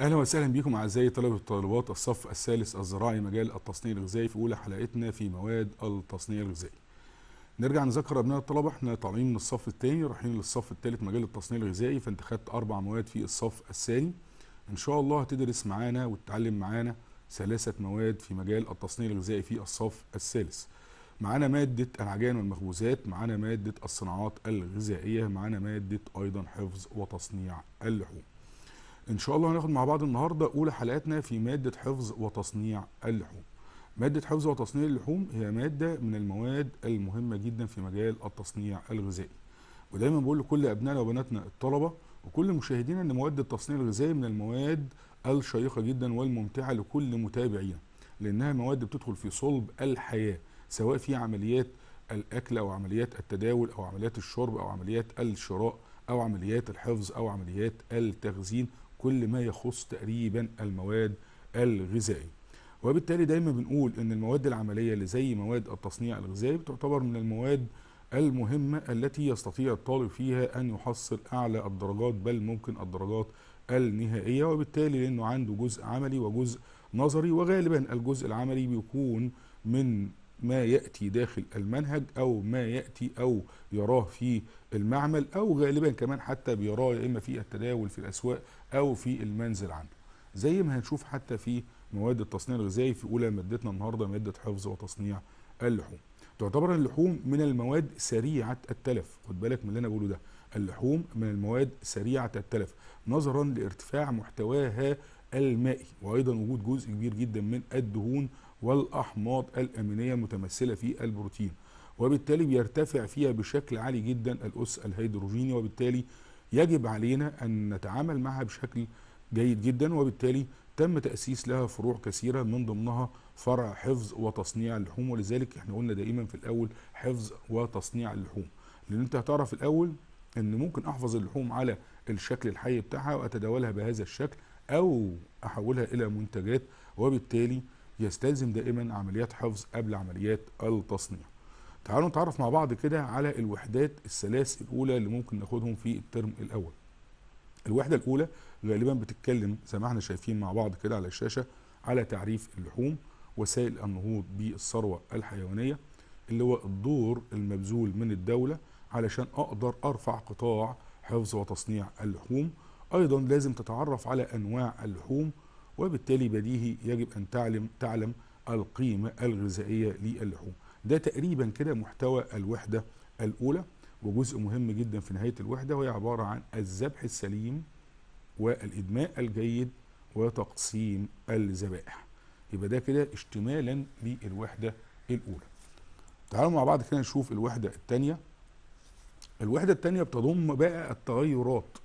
اهلا وسهلا بكم اعزائي طلبه الطالبات الصف الثالث الزراعي مجال التصنيع الغذائي في اولى حلقتنا في مواد التصنيع الغذائي. نرجع نذكر ابناء الطلبه احنا طالعين من الصف الثاني رايحين للصف الثالث مجال التصنيع الغذائي فانت خدت اربع مواد في الصف الثاني. ان شاء الله هتدرس معانا وتتعلم معانا ثلاثه مواد في مجال التصنيع الغذائي في الصف الثالث. معانا ماده العجائن والمخبوزات، معانا ماده الصناعات الغذائيه، معانا ماده ايضا حفظ وتصنيع اللحوم. ان شاء الله هناخد مع بعض النهارده اولى حلقاتنا في ماده حفظ وتصنيع اللحوم ماده حفظ وتصنيع اللحوم هي ماده من المواد المهمه جدا في مجال التصنيع الغذائي ودايما بقول لكل ابنائنا وبناتنا الطلبه وكل مشاهدينا ان مواد التصنيع الغذائي من المواد الشيقه جدا والممتعه لكل متابعينا لانها مواد بتدخل في صلب الحياه سواء في عمليات الاكل او عمليات التداول او عمليات الشرب او عمليات الشراء او عمليات الحفظ او عمليات التخزين كل ما يخص تقريبا المواد الغذائية وبالتالي دايما بنقول ان المواد العملية اللي زي مواد التصنيع الغذائي بتعتبر من المواد المهمة التي يستطيع الطالب فيها أن يحصل أعلى الدرجات بل ممكن الدرجات النهائية وبالتالي لأنه عنده جزء عملي وجزء نظري وغالبا الجزء العملي بيكون من ما يأتي داخل المنهج أو ما يأتي أو يراه في المعمل أو غالبا كمان حتى بيراه يا إما في التداول في الأسواق أو في المنزل عنده زي ما هنشوف حتى في مواد التصنيع الغذائي في أولى مادتنا النهاردة مادة حفظ وتصنيع اللحوم تعتبر اللحوم من المواد سريعة التلف خد بالك من اللي أنا بقوله ده اللحوم من المواد سريعة التلف نظرا لارتفاع محتواها المائي وأيضا وجود جزء كبير جدا من الدهون والأحماض الأمينية المتمثلة في البروتين وبالتالي بيرتفع فيها بشكل عالي جدا الأس الهيدروجيني وبالتالي يجب علينا أن نتعامل معها بشكل جيد جدا وبالتالي تم تأسيس لها فروع كثيرة من ضمنها فرع حفظ وتصنيع اللحوم ولذلك احنا قلنا دائما في الأول حفظ وتصنيع اللحوم لأن أنت هتعرف الأول أن ممكن أحفظ اللحوم على الشكل الحي بتاعها وأتداولها بهذا الشكل أو أحولها إلى منتجات وبالتالي يستلزم دائما عمليات حفظ قبل عمليات التصنيع تعالوا نتعرف مع بعض كده على الوحدات الثلاث الاولى اللي ممكن ناخدهم في الترم الاول الوحده الاولى غالبا بتتكلم زي ما احنا شايفين مع بعض كده على الشاشه على تعريف اللحوم وسائل النهوض بالثروه الحيوانيه اللي هو الدور المبذول من الدوله علشان اقدر ارفع قطاع حفظ وتصنيع اللحوم ايضا لازم تتعرف على انواع اللحوم وبالتالي بديهي يجب أن تعلم تعلم القيمة الغذائية للحوم ده تقريبا كده محتوى الوحدة الأولى وجزء مهم جدا في نهاية الوحدة وهي عبارة عن الذبح السليم والإدماء الجيد وتقسيم الذبائح يبقى ده كده اشتمالا للوحدة الأولى تعالوا مع بعض كده نشوف الوحدة الثانية الوحدة الثانية بتضم بقى التغيرات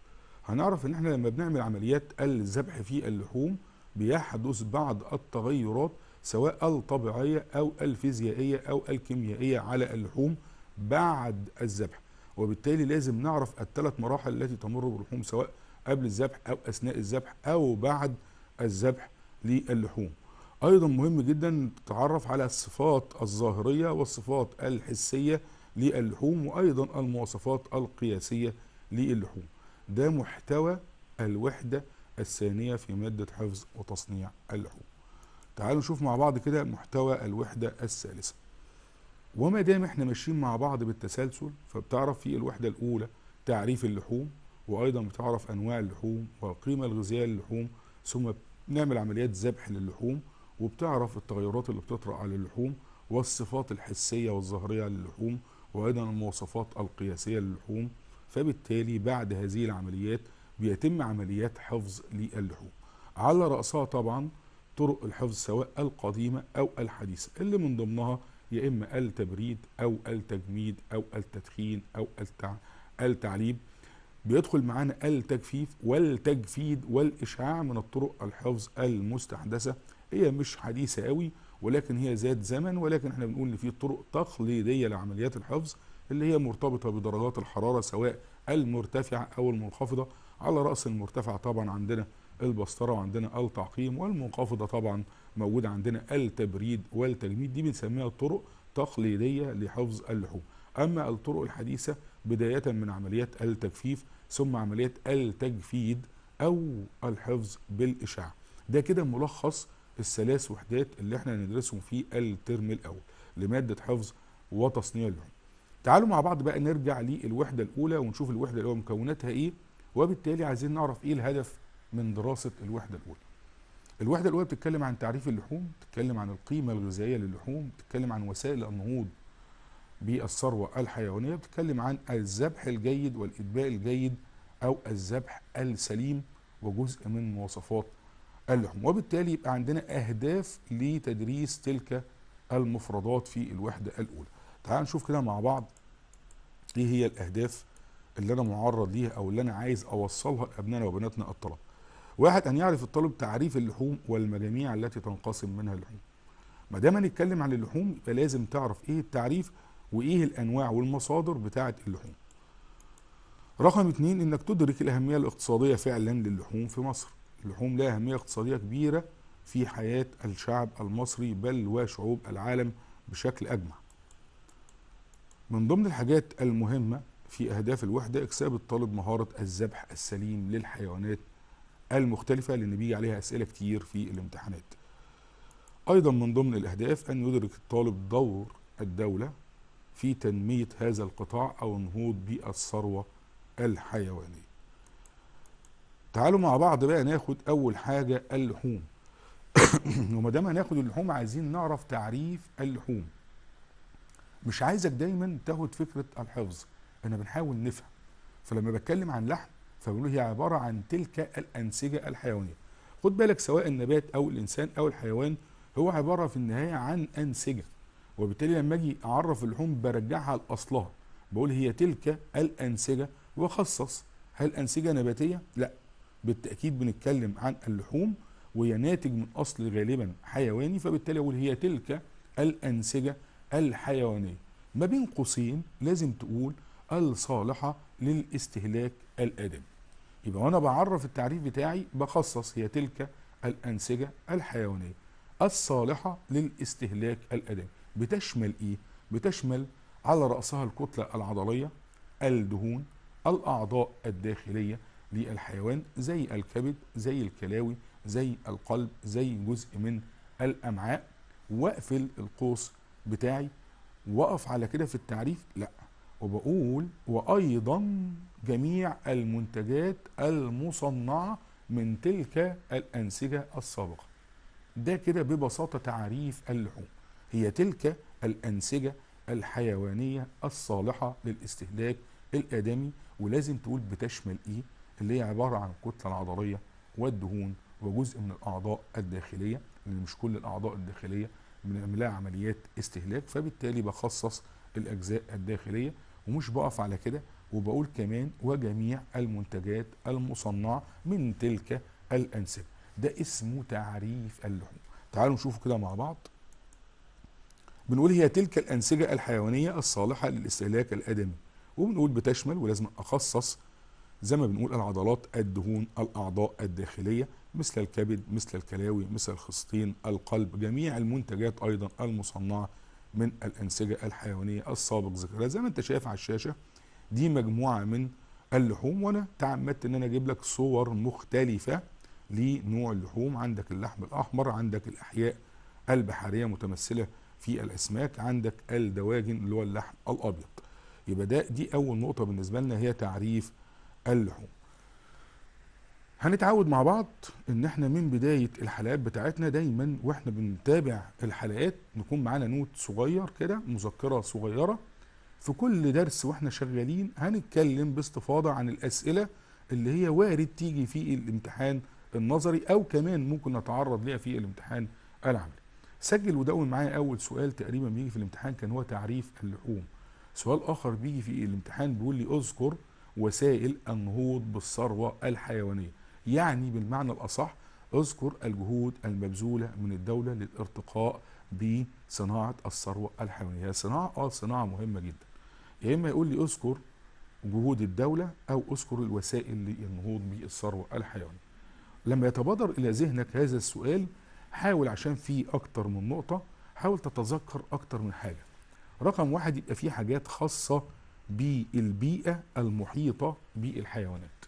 هنعرف ان احنا لما بنعمل عمليات الذبح في اللحوم بيحدث بعض التغيرات سواء الطبيعية أو الفيزيائية أو الكيميائية على اللحوم بعد الذبح وبالتالي لازم نعرف الثلاث مراحل التي تمر باللحوم سواء قبل الذبح أو أثناء الذبح أو بعد الذبح للحوم أيضا مهم جدا تتعرف على الصفات الظاهرية والصفات الحسية للحوم وأيضا المواصفات القياسية للحوم ده محتوى الوحدة الثانية في مادة حفظ وتصنيع العلوم تعالوا نشوف مع بعض كده محتوى الوحدة الثالثة وما دام احنا ماشيين مع بعض بالتسلسل فبتعرف في الوحدة الأولى تعريف اللحوم وأيضا بتعرف أنواع اللحوم والقيمة الغذائية للحوم ثم بنعمل عمليات ذبح للحوم وبتعرف التغيرات اللي بتطرأ على اللحوم والصفات الحسية والظهرية للحوم وأيضا المواصفات القياسية للحوم فبالتالي بعد هذه العمليات بيتم عمليات حفظ للحوم على رأسها طبعا طرق الحفظ سواء القديمة أو الحديثة اللي من ضمنها يا إما التبريد أو التجميد أو التدخين أو التع... التعليب بيدخل معانا التجفيف والتجفيد والإشعاع من الطرق الحفظ المستحدثة هي مش حديثة قوي ولكن هي ذات زمن ولكن احنا بنقول ان في طرق تقليدية لعمليات الحفظ اللي هي مرتبطة بدرجات الحرارة سواء المرتفعة أو المنخفضة على رأس المرتفع طبعا عندنا البسطرة وعندنا التعقيم والمنخفضة طبعا موجودة عندنا التبريد والتجميد دي بنسميها طرق تقليدية لحفظ اللحوم أما الطرق الحديثة بداية من عمليات التجفيف ثم عمليات التجفيد أو الحفظ بالإشعة ده كده ملخص الثلاث وحدات اللي احنا هندرسهم في الترم الأول لمادة حفظ وتصنيع اللحوم تعالوا مع بعض بقى نرجع للوحدة الأولى ونشوف الوحدة الأولى مكوناتها إيه وبالتالي عايزين نعرف ايه الهدف من دراسه الوحده الاولى الوحده الاولى بتتكلم عن تعريف اللحوم بتتكلم عن القيمه الغذائيه للحوم بتتكلم عن وسائل النهوض بالثروه الحيوانيه بتتكلم عن الذبح الجيد والادباء الجيد او الذبح السليم وجزء من مواصفات اللحوم وبالتالي يبقى عندنا اهداف لتدريس تلك المفردات في الوحده الاولى تعال نشوف كده مع بعض ايه هي الاهداف اللي انا معرض ليها او اللي انا عايز اوصلها لابنائنا وبناتنا الطلبه. واحد ان يعرف الطالب تعريف اللحوم والمجاميع التي تنقسم منها اللحوم. ما دام هنتكلم عن اللحوم يبقى لازم تعرف ايه التعريف وايه الانواع والمصادر بتاعه اللحوم. رقم اتنين انك تدرك الاهميه الاقتصاديه فعلا للحوم في مصر. اللحوم لها اهميه اقتصاديه كبيره في حياه الشعب المصري بل وشعوب العالم بشكل اجمع. من ضمن الحاجات المهمه في أهداف الوحدة إكساب الطالب مهارة الذبح السليم للحيوانات المختلفة لأن بيجي عليها أسئلة كتير في الامتحانات أيضا من ضمن الأهداف أن يدرك الطالب دور الدولة في تنمية هذا القطاع أو النهوض بالثروة الحيوانية تعالوا مع بعض بقى ناخد أول حاجة اللحوم وما دام هناخد اللحوم عايزين نعرف تعريف اللحوم مش عايزك دايما تاخد فكرة الحفظ انا بنحاول نفهم فلما بتكلم عن لحم فبقول هي عباره عن تلك الانسجه الحيوانيه خد بالك سواء النبات او الانسان او الحيوان هو عباره في النهايه عن انسجه وبالتالي لما اجي اعرف اللحوم برجعها لاصلها بقول هي تلك الانسجه واخصص هل انسجه نباتيه لا بالتاكيد بنتكلم عن اللحوم وهي ناتج من اصل غالبا حيواني فبالتالي اقول هي تلك الانسجه الحيوانيه ما بين قوسين لازم تقول الصالحة للاستهلاك الآدمي يبقى وأنا بعرف التعريف بتاعي بخصص هي تلك الأنسجة الحيوانية الصالحة للاستهلاك الآدمي بتشمل إيه؟ بتشمل على رأسها الكتلة العضلية الدهون الأعضاء الداخلية للحيوان زي الكبد زي الكلاوي زي القلب زي جزء من الأمعاء واقفل القوس بتاعي واقف على كده في التعريف لا وبقول وأيضا جميع المنتجات المصنعة من تلك الأنسجة السابقة ده كده ببساطة تعريف اللحوم هي تلك الأنسجة الحيوانية الصالحة للاستهلاك الآدمي ولازم تقول بتشمل إيه اللي هي عبارة عن الكتلة العضلية والدهون وجزء من الأعضاء الداخلية لأن مش كل الأعضاء الداخلية بنعملها عمليات استهلاك فبالتالي بخصص الأجزاء الداخلية ومش بقف على كده وبقول كمان وجميع المنتجات المصنعة من تلك الأنسجة ده اسمه تعريف اللحوم تعالوا نشوفه كده مع بعض بنقول هي تلك الأنسجة الحيوانية الصالحة للاستهلاك الآدمي وبنقول بتشمل ولازم أخصص زي ما بنقول العضلات الدهون الأعضاء الداخلية مثل الكبد مثل الكلاوي مثل الخصتين القلب جميع المنتجات أيضا المصنعة من الأنسجة الحيوانية السابق ذكرها زي ما أنت شايف على الشاشة دي مجموعة من اللحوم وأنا تعمدت إن أنا أجيب لك صور مختلفة لنوع اللحوم عندك اللحم الأحمر عندك الأحياء البحرية متمثلة في الأسماك عندك الدواجن اللي هو اللحم الأبيض يبقى ده دي أول نقطة بالنسبة لنا هي تعريف اللحوم هنتعود مع بعض ان احنا من بدايه الحلقات بتاعتنا دايما واحنا بنتابع الحلقات نكون معانا نوت صغير كده مذكره صغيره في كل درس واحنا شغالين هنتكلم باستفاضه عن الاسئله اللي هي وارد تيجي في الامتحان النظري او كمان ممكن نتعرض ليها في الامتحان العملي. سجل ودون معايا اول سؤال تقريبا بيجي في الامتحان كان هو تعريف اللحوم. سؤال اخر بيجي في الامتحان بيقول لي اذكر وسائل النهوض بالثروه الحيوانيه. يعني بالمعنى الأصح اذكر الجهود المبذولة من الدولة للارتقاء بصناعة الثروة الحيوانية هي صناعة اه صناعة مهمة جدا يا إما يقول لي اذكر جهود الدولة أو اذكر الوسائل للنهوض بالثروة الحيوانية لما يتبادر إلى ذهنك هذا السؤال حاول عشان في أكتر من نقطة حاول تتذكر أكتر من حاجة رقم واحد يبقى في حاجات خاصة بالبيئة المحيطة بالحيوانات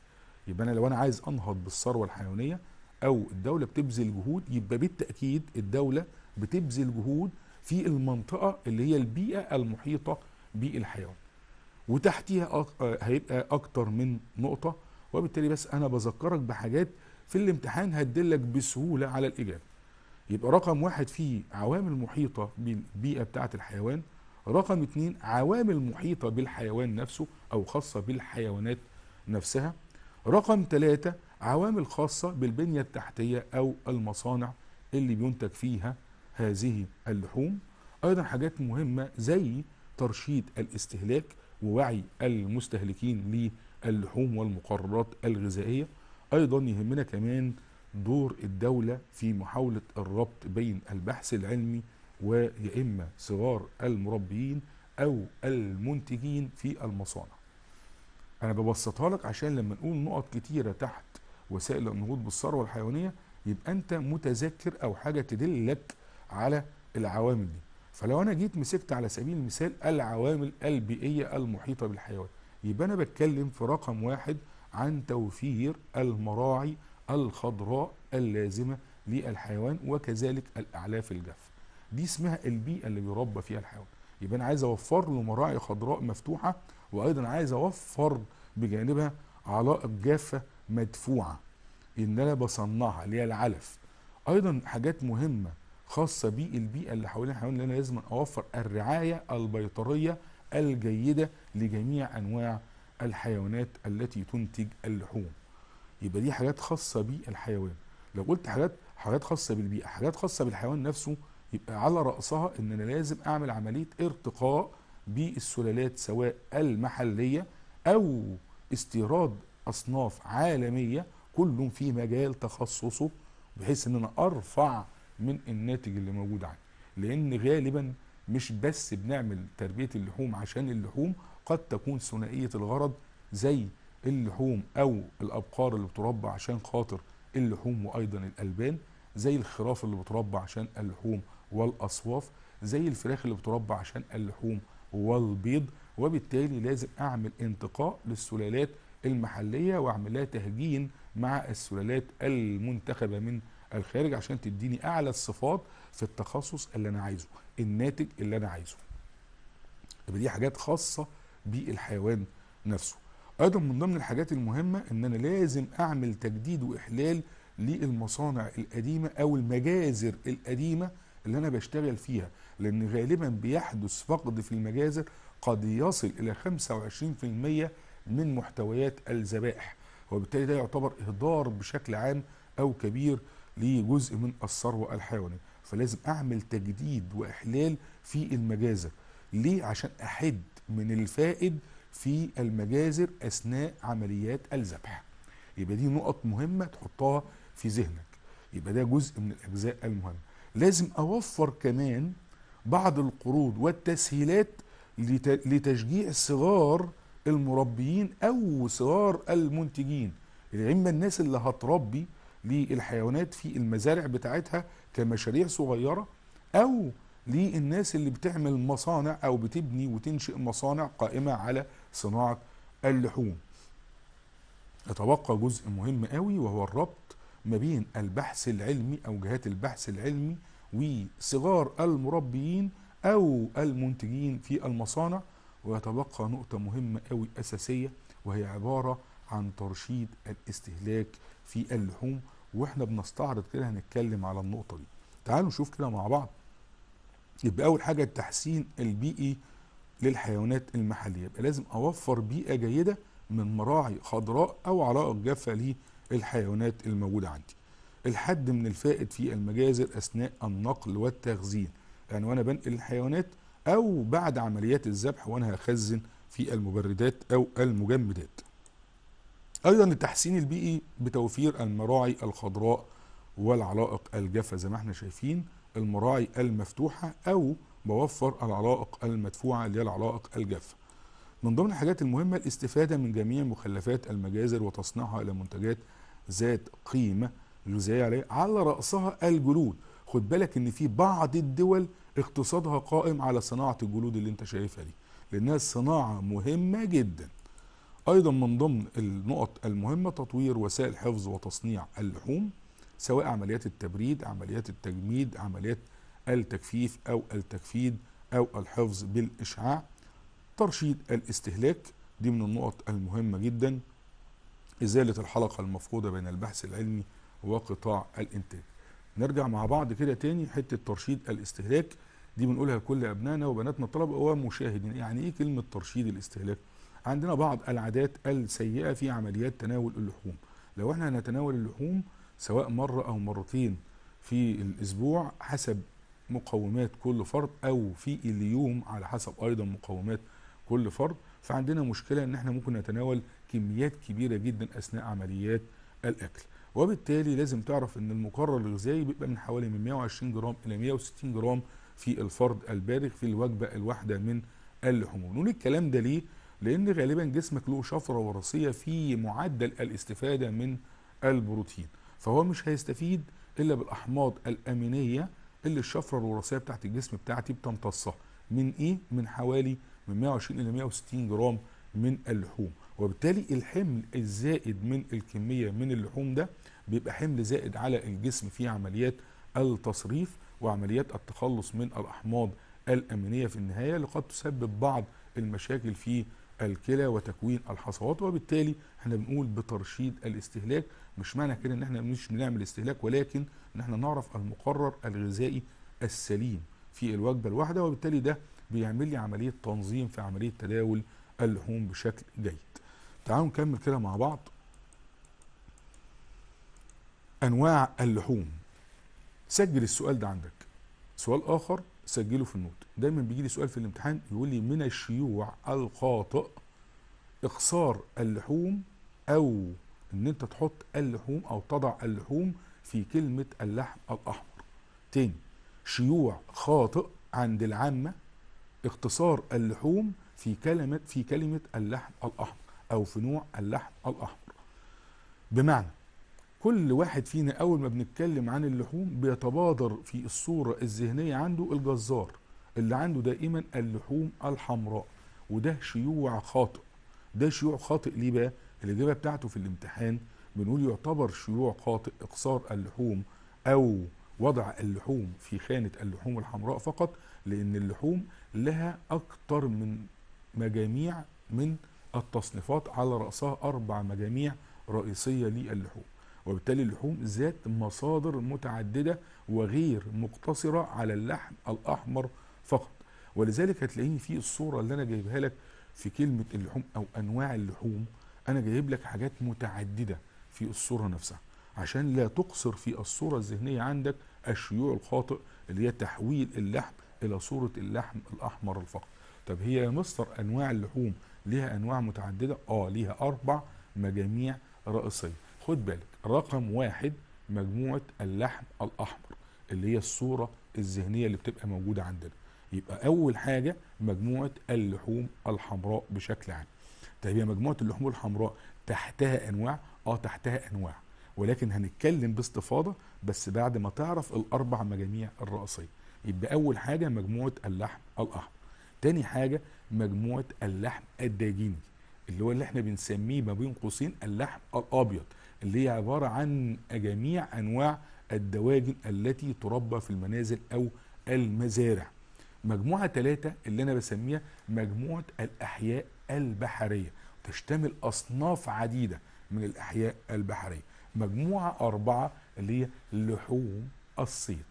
يبقى انا لو انا عايز انهض بالثروه الحيوانيه او الدوله بتبذل جهود يبقى بالتاكيد الدوله بتبذل جهود في المنطقه اللي هي البيئه المحيطه بالحيوان وتحتيها هيبقى اكتر من نقطه وبالتالي بس انا بذكرك بحاجات في الامتحان هتدلك بسهوله على الاجابه يبقى رقم واحد في عوامل محيطه بالبيئه بتاعه الحيوان رقم اتنين عوامل محيطه بالحيوان نفسه او خاصه بالحيوانات نفسها رقم ثلاثة عوامل خاصة بالبنية التحتية أو المصانع اللي بينتج فيها هذه اللحوم أيضا حاجات مهمة زي ترشيد الاستهلاك ووعي المستهلكين للحوم والمقررات الغذائية أيضا يهمنا كمان دور الدولة في محاولة الربط بين البحث العلمي ويا إما صغار المربيين أو المنتجين في المصانع انا ببسطها لك عشان لما نقول نقط كتيره تحت وسائل النهوض بالثروه الحيوانيه يبقى انت متذكر او حاجه تدلك على العوامل دي فلو انا جيت مسكت على سبيل المثال العوامل البيئيه المحيطه بالحيوان يبقى انا بتكلم في رقم واحد عن توفير المراعي الخضراء اللازمه للحيوان وكذلك الاعلاف الجافه دي اسمها البيئه اللي بيربى فيها الحيوان يبقى انا عايز اوفر له مراعي خضراء مفتوحه وايضا عايز اوفر بجانبها علائق جافه مدفوعه ان انا بصنعها اللي هي العلف ايضا حاجات مهمه خاصه بالبيئه اللي حوالين الحيوان اللي انا لازم اوفر الرعايه البيطريه الجيده لجميع انواع الحيوانات التي تنتج اللحوم يبقى دي حاجات خاصه بالحيوان لو قلت حاجات حاجات خاصه بالبيئه حاجات خاصه بالحيوان نفسه يبقى على رأسها ان انا لازم اعمل عملية ارتقاء بالسلالات سواء المحلية او استيراد اصناف عالمية كل في مجال تخصصه بحيث ان انا ارفع من الناتج اللي موجود عندي لان غالبا مش بس بنعمل تربية اللحوم عشان اللحوم قد تكون ثنائية الغرض زي اللحوم او الابقار اللي بتربى عشان خاطر اللحوم وايضا الالبان زي الخراف اللي بتربى عشان اللحوم والاصواف زي الفراخ اللي بتربى عشان اللحوم والبيض وبالتالي لازم اعمل انتقاء للسلالات المحليه واعمل لها تهجين مع السلالات المنتخبه من الخارج عشان تديني اعلى الصفات في التخصص اللي انا عايزه الناتج اللي انا عايزه يبقى دي حاجات خاصه بالحيوان نفسه ايضا من ضمن الحاجات المهمه ان انا لازم اعمل تجديد واحلال للمصانع القديمه او المجازر القديمه اللي انا بشتغل فيها لان غالبا بيحدث فقد في المجازر قد يصل الى 25% من محتويات الذبائح وبالتالي ده يعتبر اهدار بشكل عام او كبير لجزء من الثروه الحيوانيه فلازم اعمل تجديد واحلال في المجازر ليه عشان احد من الفائد في المجازر اثناء عمليات الذبح يبقى دي نقط مهمه تحطها في ذهنك يبقى ده جزء من الاجزاء المهمه لازم اوفر كمان بعض القروض والتسهيلات لتشجيع صغار المربيين او صغار المنتجين يعني اما الناس اللي هتربي للحيوانات في المزارع بتاعتها كمشاريع صغيره او للناس اللي بتعمل مصانع او بتبني وتنشئ مصانع قائمه على صناعه اللحوم. يتبقى جزء مهم قوي وهو الربط ما بين البحث العلمي او جهات البحث العلمي وصغار المربيين او المنتجين في المصانع ويتبقى نقطة مهمة قوي أساسية وهي عبارة عن ترشيد الاستهلاك في اللحوم واحنا بنستعرض كده هنتكلم على النقطة دي تعالوا نشوف كده مع بعض يبقى أول حاجة التحسين البيئي للحيوانات المحلية يبقى لازم أوفر بيئة جيدة من مراعي خضراء أو علائق جافة الحيوانات الموجودة عندي الحد من الفائد في المجازر أثناء النقل والتخزين يعني وأنا بنقل الحيوانات أو بعد عمليات الذبح وأنا هخزن في المبردات أو المجمدات أيضا التحسين البيئي بتوفير المراعي الخضراء والعلائق الجافة زي ما احنا شايفين المراعي المفتوحة أو بوفر العلائق المدفوعة اللي هي العلائق الجافة من ضمن الحاجات المهمة الاستفادة من جميع مخلفات المجازر وتصنيعها إلى منتجات ذات قيمة الجزائية عليه على رأسها الجلود خد بالك ان في بعض الدول اقتصادها قائم على صناعة الجلود اللي انت شايفها دي لانها صناعة مهمة جدا ايضا من ضمن النقط المهمة تطوير وسائل حفظ وتصنيع اللحوم سواء عمليات التبريد عمليات التجميد عمليات التجفيف او التجفيد او الحفظ بالاشعاع ترشيد الاستهلاك دي من النقط المهمة جدا إزالة الحلقة المفقودة بين البحث العلمي وقطاع الإنتاج نرجع مع بعض كده تاني حتة ترشيد الاستهلاك دي بنقولها لكل أبنائنا وبناتنا الطلبة ومشاهدين يعني إيه كلمة ترشيد الاستهلاك عندنا بعض العادات السيئة في عمليات تناول اللحوم لو احنا هنتناول اللحوم سواء مرة أو مرتين في الأسبوع حسب مقومات كل فرد أو في اليوم على حسب أيضا مقومات كل فرد فعندنا مشكلة ان احنا ممكن نتناول كميات كبيرة جدا اثناء عمليات الاكل وبالتالي لازم تعرف ان المقرر الغذائي بيبقى من حوالي من 120 جرام الى 160 جرام في الفرد البالغ في الوجبة الواحدة من اللحوم نقول الكلام ده ليه لان غالبا جسمك له شفرة وراثية في معدل الاستفادة من البروتين فهو مش هيستفيد الا بالاحماض الامينية اللي الشفرة الوراثية بتاعت الجسم بتاعتي بتمتصها من ايه من حوالي من 120 الى 160 جرام من اللحوم وبالتالي الحمل الزائد من الكميه من اللحوم ده بيبقى حمل زائد على الجسم في عمليات التصريف وعمليات التخلص من الاحماض الامينيه في النهايه اللي قد تسبب بعض المشاكل في الكلى وتكوين الحصوات وبالتالي احنا بنقول بترشيد الاستهلاك مش معنى كده ان احنا مش بنعمل استهلاك ولكن ان احنا نعرف المقرر الغذائي السليم في الوجبه الواحده وبالتالي ده بيعمل لي عمليه تنظيم في عمليه تداول اللحوم بشكل جيد تعالوا نكمل كده مع بعض انواع اللحوم سجل السؤال ده عندك سؤال اخر سجله في النوت دايما بيجي لي سؤال في الامتحان يقول لي من الشيوع الخاطئ اخصار اللحوم او ان انت تحط اللحوم او تضع اللحوم في كلمه اللحم الاحمر تاني شيوع خاطئ عند العامه اختصار اللحوم في كلمة في كلمة اللحم الأحمر أو في نوع اللحم الأحمر بمعنى كل واحد فينا أول ما بنتكلم عن اللحوم بيتبادر في الصورة الذهنية عنده الجزار اللي عنده دائما اللحوم الحمراء وده شيوع خاطئ ده شيوع خاطئ ليه بقى الإجابة بتاعته في الامتحان بنقول يعتبر شيوع خاطئ إقصار اللحوم أو وضع اللحوم في خانة اللحوم الحمراء فقط لان اللحوم لها اكتر من مجاميع من التصنيفات على رأسها أربع مجاميع رئيسية للحوم وبالتالي اللحوم ذات مصادر متعددة وغير مقتصرة على اللحم الأحمر فقط ولذلك هتلاقيني في الصورة اللي أنا جايبها لك في كلمة اللحوم أو أنواع اللحوم أنا جايب لك حاجات متعددة في الصورة نفسها عشان لا تقصر في الصورة الذهنية عندك الشيوع الخاطئ اللي هي تحويل اللحم الى صوره اللحم الاحمر فقط طب هي يا مستر انواع اللحوم ليها انواع متعدده اه ليها اربع مجاميع رئيسيه خد بالك رقم واحد مجموعه اللحم الاحمر اللي هي الصوره الذهنيه اللي بتبقى موجوده عندنا يبقى اول حاجه مجموعه اللحوم الحمراء بشكل عام طيب هي مجموعه اللحوم الحمراء تحتها انواع اه تحتها انواع ولكن هنتكلم باستفاضه بس بعد ما تعرف الاربع مجاميع الرئيسيه يبقى اول حاجه مجموعه اللحم الاحمر تاني حاجه مجموعه اللحم الداجيني اللي هو اللي احنا بنسميه ما بين قوسين اللحم الابيض اللي هي عباره عن جميع انواع الدواجن التي تربى في المنازل او المزارع مجموعه ثلاثه اللي انا بسميها مجموعه الاحياء البحريه تشتمل اصناف عديده من الاحياء البحريه مجموعه اربعه اللي هي لحوم الصيد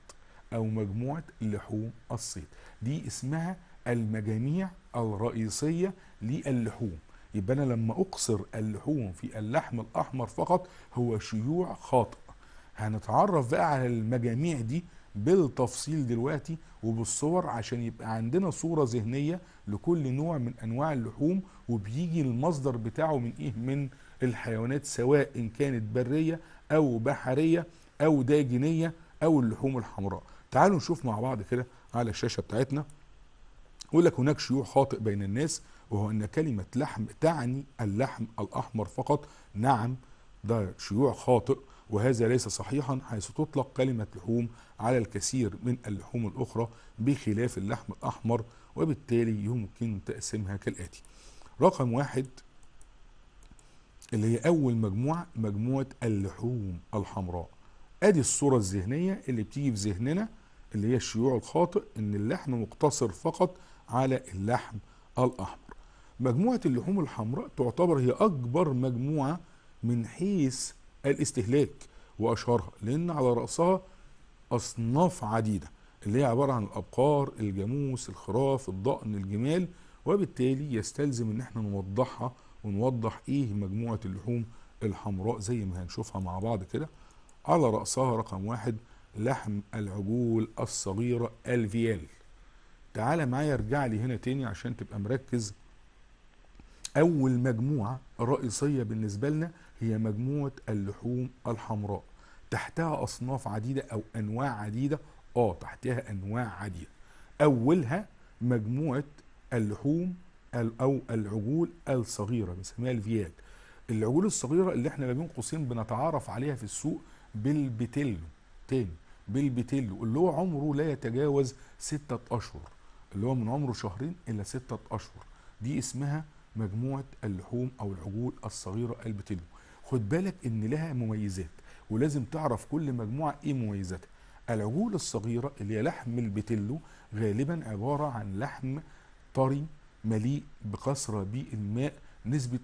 أو مجموعة لحوم الصيد دي اسمها المجاميع الرئيسية للحوم يبقى أنا لما أقصر اللحوم في اللحم الأحمر فقط هو شيوع خاطئ هنتعرف بقى على المجاميع دي بالتفصيل دلوقتي وبالصور عشان يبقى عندنا صورة ذهنية لكل نوع من أنواع اللحوم وبيجي المصدر بتاعه من إيه من الحيوانات سواء إن كانت برية أو بحرية أو داجنية أو اللحوم الحمراء تعالوا نشوف مع بعض كده على الشاشه بتاعتنا يقول لك هناك شيوع خاطئ بين الناس وهو ان كلمه لحم تعني اللحم الاحمر فقط نعم ده شيوع خاطئ وهذا ليس صحيحا حيث تطلق كلمه لحوم على الكثير من اللحوم الاخرى بخلاف اللحم الاحمر وبالتالي يمكن تقسيمها كالاتي رقم واحد اللي هي اول مجموعه مجموعه اللحوم الحمراء ادي الصوره الذهنيه اللي بتيجي في ذهننا اللي هي الشيوع الخاطئ ان اللحم مقتصر فقط على اللحم الاحمر مجموعه اللحوم الحمراء تعتبر هي اكبر مجموعه من حيث الاستهلاك واشهرها لان على راسها اصناف عديده اللي هي عباره عن الابقار الجاموس الخراف الضأن الجمال وبالتالي يستلزم ان احنا نوضحها ونوضح ايه مجموعه اللحوم الحمراء زي ما هنشوفها مع بعض كده على راسها رقم واحد لحم العجول الصغيرة الفيال تعال معايا ارجع لي هنا تاني عشان تبقى مركز اول مجموعة رئيسية بالنسبة لنا هي مجموعة اللحوم الحمراء تحتها اصناف عديدة او انواع عديدة اه تحتها انواع عديدة اولها مجموعة اللحوم او العجول الصغيرة بنسميها الفيال العجول الصغيرة اللي احنا ما بين قوسين بنتعارف عليها في السوق بالبتيلو تاني بالبتيلو اللي هو عمره لا يتجاوز ستة أشهر اللي هو من عمره شهرين إلى ستة أشهر دي اسمها مجموعة اللحوم أو العجول الصغيرة البتيلو خد بالك إن لها مميزات ولازم تعرف كل مجموعة إيه مميزاتها العجول الصغيرة اللي هي لحم البتيلو غالبا عبارة عن لحم طري مليء بكثرة بالماء نسبة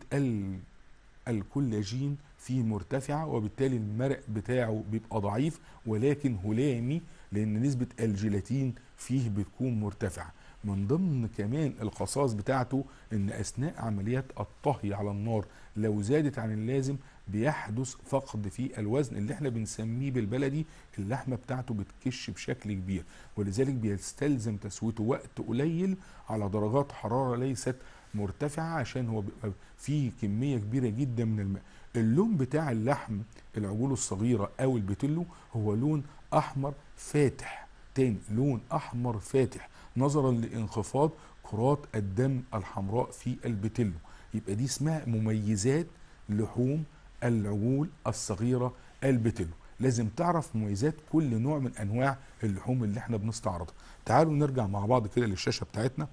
الكولاجين فيه مرتفعة وبالتالي المرق بتاعه بيبقى ضعيف ولكن هلامي لأن نسبة الجيلاتين فيه بتكون مرتفعة من ضمن كمان الخصائص بتاعته ان اثناء عمليات الطهي على النار لو زادت عن اللازم بيحدث فقد في الوزن اللي احنا بنسميه بالبلدي اللحمه بتاعته بتكش بشكل كبير ولذلك بيستلزم تسويته وقت قليل على درجات حراره ليست مرتفعه عشان هو بيبقى في كميه كبيره جدا من الماء اللون بتاع اللحم العجول الصغيره او البتلو هو لون احمر فاتح تاني لون احمر فاتح نظرا لانخفاض كرات الدم الحمراء في البتلو يبقى دي اسمها مميزات لحوم العجول الصغيره البتلو لازم تعرف مميزات كل نوع من انواع اللحوم اللي احنا بنستعرضها تعالوا نرجع مع بعض كده للشاشه بتاعتنا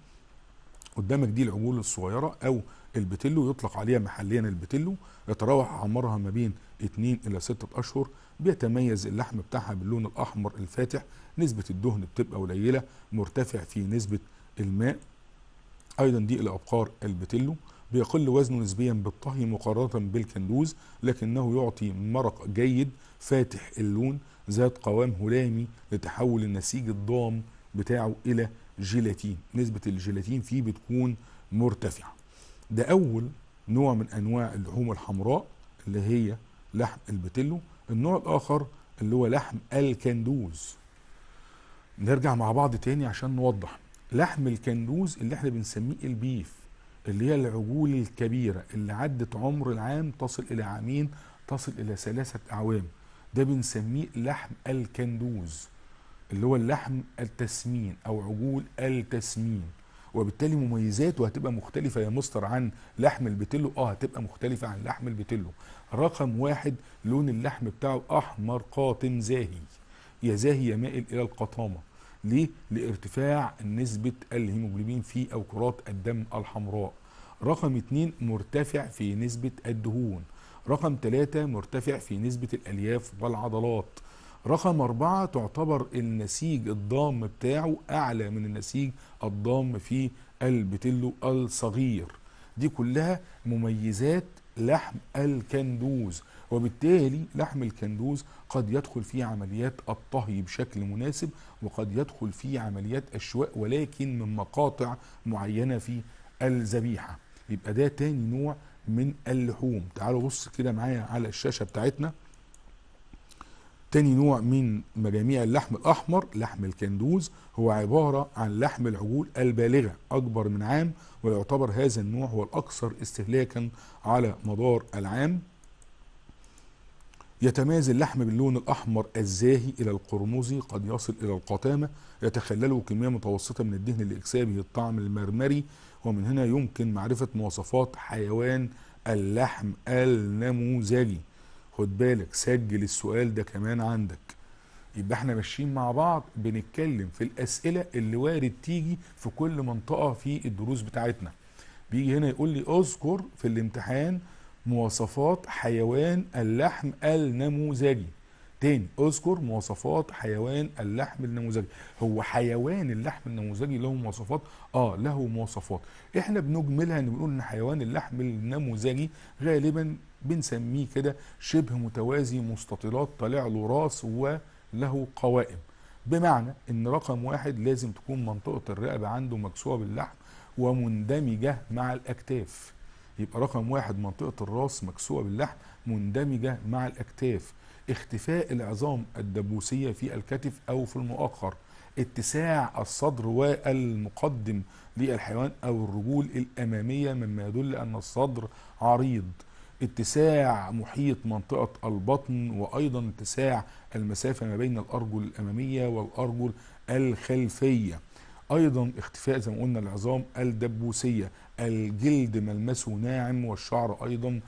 قدامك دي العجول الصغيره او البتلو يطلق عليها محليا البتلو يتراوح عمرها ما بين 2 إلى 6 أشهر بيتميز اللحم بتاعها باللون الأحمر الفاتح نسبة الدهن بتبقى قليلة مرتفع في نسبة الماء أيضا دي الأبقار البتلو بيقل وزنه نسبيا بالطهي مقارنة بالكندوز لكنه يعطي مرق جيد فاتح اللون ذات قوام هلامي لتحول النسيج الضام بتاعه إلى جيلاتين نسبة الجيلاتين فيه بتكون مرتفعة ده اول نوع من انواع اللحوم الحمراء اللي هي لحم البتلو النوع الاخر اللي هو لحم الكندوز نرجع مع بعض تاني عشان نوضح لحم الكندوز اللي احنا بنسميه البيف اللي هي العجول الكبيرة اللي عدت عمر العام تصل إلى عامين تصل إلى ثلاثة أعوام ده بنسميه لحم الكندوز اللي هو اللحم التسمين أو عجول التسمين وبالتالي مميزاته هتبقى مختلفه يا مستر عن لحم البتلو اه هتبقى مختلفه عن لحم البتلو رقم واحد لون اللحم بتاعه احمر قاتم زاهي يا زاهي يا مائل الى القطامه ليه لارتفاع نسبه الهيموجلوبين في او كرات الدم الحمراء رقم اتنين مرتفع في نسبه الدهون رقم ثلاثة مرتفع في نسبة الألياف والعضلات رقم أربعة تعتبر النسيج الضام بتاعه أعلى من النسيج الضام في البتلو الصغير دي كلها مميزات لحم الكندوز وبالتالي لحم الكندوز قد يدخل في عمليات الطهي بشكل مناسب وقد يدخل في عمليات أشواء ولكن من مقاطع معينة في الذبيحة يبقى ده تاني نوع من اللحوم تعالوا بص كده معايا على الشاشة بتاعتنا تاني نوع من مجاميع اللحم الأحمر لحم الكندوز هو عبارة عن لحم العجول البالغة أكبر من عام ويعتبر هذا النوع هو الأكثر استهلاكا على مدار العام يتميز اللحم باللون الأحمر الزاهي إلى القرمزي قد يصل إلى القتامة يتخلله كمية متوسطة من الدهن لإكسابه الطعم المرمري ومن هنا يمكن معرفة مواصفات حيوان اللحم النموذجي خد بالك سجل السؤال ده كمان عندك يبقى احنا ماشيين مع بعض بنتكلم في الاسئله اللي وارد تيجي في كل منطقه في الدروس بتاعتنا بيجي هنا يقول لي اذكر في الامتحان مواصفات حيوان اللحم النموذجي تاني اذكر مواصفات حيوان اللحم النموذجي هو حيوان اللحم النموذجي له مواصفات اه له مواصفات احنا بنجملها ان بنقول ان حيوان اللحم النموذجي غالبا بنسميه كده شبه متوازي مستطيلات طالع له راس وله قوائم بمعنى ان رقم واحد لازم تكون منطقة الرقبة عنده مكسوة باللحم ومندمجة مع الاكتاف يبقى رقم واحد منطقة الراس مكسوة باللحم مندمجة مع الاكتاف اختفاء العظام الدبوسية في الكتف او في المؤخر اتساع الصدر والمقدم للحيوان او الرجول الاماميه مما يدل ان الصدر عريض اتساع محيط منطقة البطن وأيضا اتساع المسافة ما بين الأرجل الأمامية والأرجل الخلفية أيضا اختفاء زي ما قلنا العظام الدبوسية الجلد ملمسه ناعم والشعر أيضا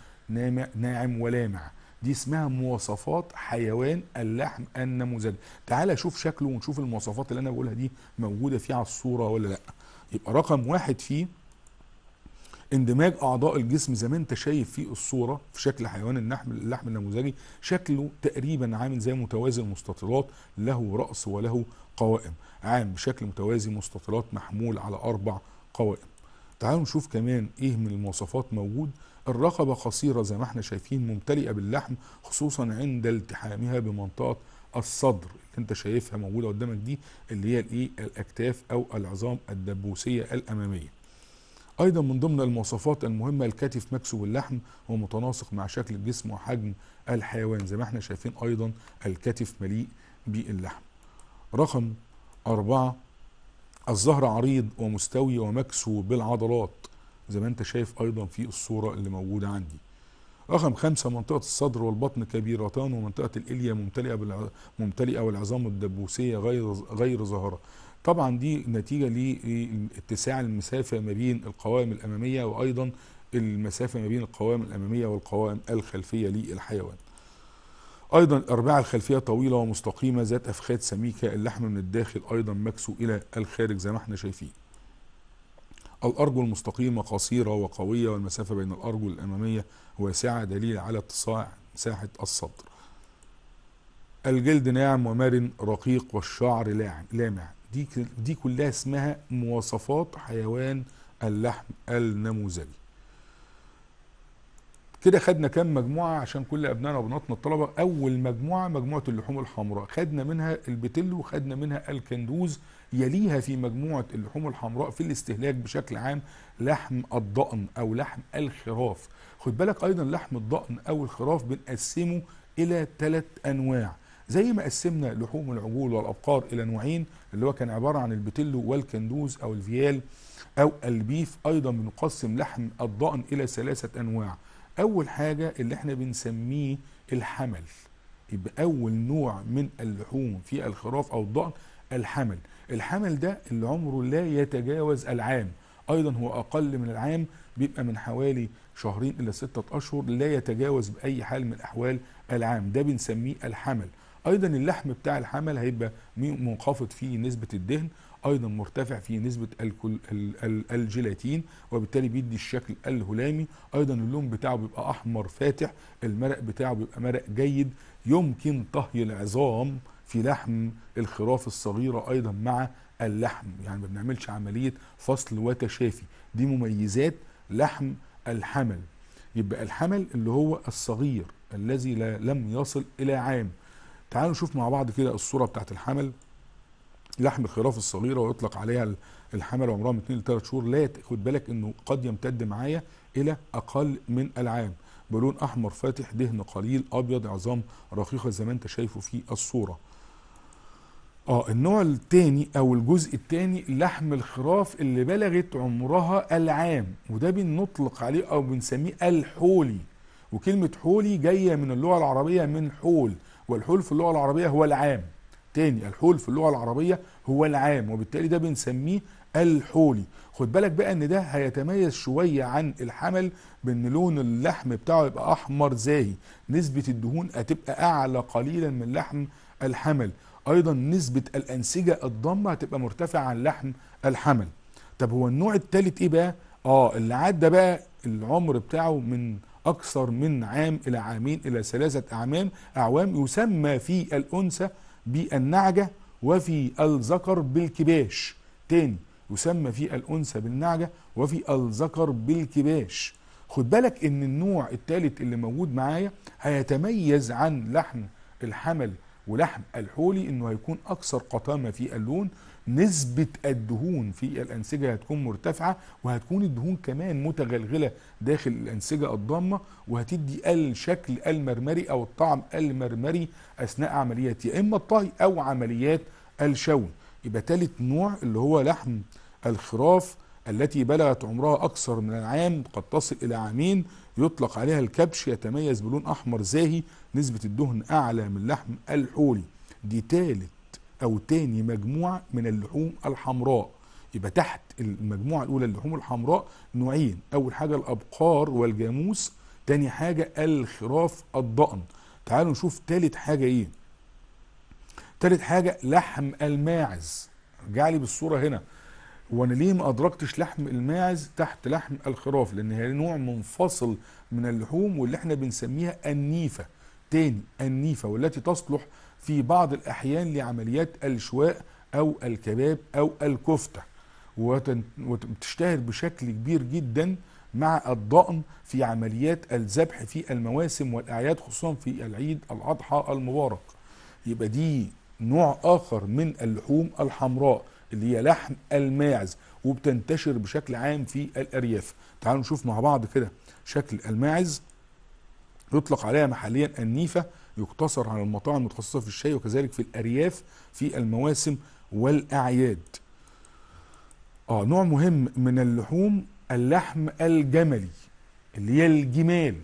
ناعم ولامع دي اسمها مواصفات حيوان اللحم النموذجي تعالى شوف شكله ونشوف المواصفات اللي انا بقولها دي موجوده فيه على الصوره ولا لا يبقى رقم واحد فيه اندماج اعضاء الجسم زي ما انت شايف في الصوره في شكل حيوان النحم اللحم النموذجي شكله تقريبا عامل زي متوازي المستطيلات له راس وله قوائم عام بشكل متوازي مستطيلات محمول على اربع قوائم تعالوا نشوف كمان ايه من المواصفات موجود الرقبه قصيره زي ما احنا شايفين ممتلئه باللحم خصوصا عند التحامها بمنطقه الصدر اللي انت شايفها موجوده قدامك دي اللي هي الايه الاكتاف او العظام الدبوسيه الاماميه أيضا من ضمن المواصفات المهمة الكتف مكسو باللحم ومتناسق مع شكل الجسم وحجم الحيوان زي ما احنا شايفين أيضا الكتف مليء باللحم رقم أربعة الظهر عريض ومستوي ومكسو بالعضلات زي ما انت شايف أيضا في الصورة اللي موجودة عندي رقم خمسة منطقة الصدر والبطن كبيرتان ومنطقة الإليا ممتلئة, ممتلئة والعظام الدبوسية غير, غير ظاهرة طبعا دي نتيجة لاتساع المسافة ما بين القوائم الأمامية وأيضا المسافة ما بين القوائم الأمامية والقوائم الخلفية للحيوان أيضا الأربعة الخلفية طويلة ومستقيمة ذات أفخاذ سميكة اللحم من الداخل أيضا مكسو إلى الخارج زي ما احنا شايفين الأرجل المستقيمة قصيرة وقوية والمسافة بين الأرجل الأمامية واسعة دليل على اتساع مساحة الصدر الجلد ناعم ومرن رقيق والشعر لامع دي دي كلها اسمها مواصفات حيوان اللحم النموذجي كده خدنا كام مجموعه عشان كل ابنائنا وبناتنا الطلبه اول مجموعه مجموعه اللحوم الحمراء خدنا منها البتل وخدنا منها الكندوز يليها في مجموعه اللحوم الحمراء في الاستهلاك بشكل عام لحم الضأن او لحم الخراف خد بالك ايضا لحم الضأن او الخراف بنقسمه الى ثلاث انواع زي ما قسمنا لحوم العجول والابقار الى نوعين اللي هو كان عبارة عن البتلو والكندوز أو الفيال أو البيف أيضا بنقسم لحم الضأن إلى ثلاثة أنواع أول حاجة اللي احنا بنسميه الحمل يبقى أول نوع من اللحوم في الخراف أو الضأن الحمل الحمل ده اللي عمره لا يتجاوز العام أيضا هو أقل من العام بيبقى من حوالي شهرين إلى ستة أشهر لا يتجاوز بأي حال من الاحوال العام ده بنسميه الحمل ايضا اللحم بتاع الحمل هيبقى منخفض فيه نسبه الدهن ايضا مرتفع في نسبه الجيلاتين وبالتالي بيدي الشكل الهلامي ايضا اللون بتاعه بيبقى احمر فاتح المرق بتاعه بيبقى مرق جيد يمكن طهي العظام في لحم الخراف الصغيره ايضا مع اللحم يعني ما بنعملش عمليه فصل وتشافي دي مميزات لحم الحمل يبقى الحمل اللي هو الصغير الذي لا لم يصل الى عام تعالوا نشوف مع بعض كده الصورة بتاعت الحمل لحم الخراف الصغيرة ويطلق عليها الحمل عمرها من 2 ل 3 شهور لا خد بالك انه قد يمتد معايا الى اقل من العام بلون احمر فاتح دهن قليل ابيض عظام رقيقة زي ما انت شايفه في الصورة اه النوع الثاني او الجزء الثاني لحم الخراف اللي بلغت عمرها العام وده بنطلق عليه او بنسميه الحولي وكلمة حولي جاية من اللغة العربية من حول والحول في اللغة العربية هو العام تاني الحول في اللغة العربية هو العام وبالتالي ده بنسميه الحولي خد بالك بقى ان ده هيتميز شوية عن الحمل بان لون اللحم بتاعه يبقى احمر زاهي نسبة الدهون هتبقى اعلى قليلا من لحم الحمل ايضا نسبة الانسجة الضمة هتبقى مرتفعة عن لحم الحمل طب هو النوع التالت ايه بقى اه اللي عدى بقى العمر بتاعه من أكثر من عام إلى عامين إلى ثلاثة أعمام أعوام يسمى في الأنثى بالنعجة وفي الذكر بالكباش تاني يسمى في الأنثى بالنعجة وفي الذكر بالكباش خد بالك ان النوع الثالث اللي موجود معايا هيتميز عن لحم الحمل ولحم الحولي انه هيكون اكثر قطامة في اللون نسبة الدهون في الأنسجة هتكون مرتفعة وهتكون الدهون كمان متغلغلة داخل الأنسجة الضامة وهتدي الشكل المرمري أو الطعم المرمري أثناء عمليات يا إما الطهي أو عمليات الشوي يبقى تالت نوع اللي هو لحم الخراف التي بلغت عمرها أكثر من العام قد تصل إلى عامين يطلق عليها الكبش يتميز بلون أحمر زاهي نسبة الدهن أعلى من لحم الحولي دي تالت أو تاني مجموعة من اللحوم الحمراء يبقى تحت المجموعة الأولى اللحوم الحمراء نوعين أول حاجة الأبقار والجاموس تاني حاجة الخراف الضأن تعالوا نشوف تالت حاجة إيه تالت حاجة لحم الماعز ارجع لي بالصورة هنا وانا ليه ما ادركتش لحم الماعز تحت لحم الخراف لان هي نوع منفصل من اللحوم واللي احنا بنسميها النيفه تاني النيفه والتي تصلح في بعض الأحيان لعمليات الشواء أو الكباب أو الكفتة وتشتهر بشكل كبير جدا مع الضأن في عمليات الذبح في المواسم والأعياد خصوصا في العيد الأضحى المبارك يبقى دي نوع آخر من اللحوم الحمراء اللي هي لحم الماعز وبتنتشر بشكل عام في الأرياف تعالوا نشوف مع بعض كده شكل الماعز يطلق عليها محليا النيفة يقتصر على المطاعم المتخصصة في الشاي وكذلك في الأرياف في المواسم والأعياد آه نوع مهم من اللحوم اللحم الجملي اللي هي الجمال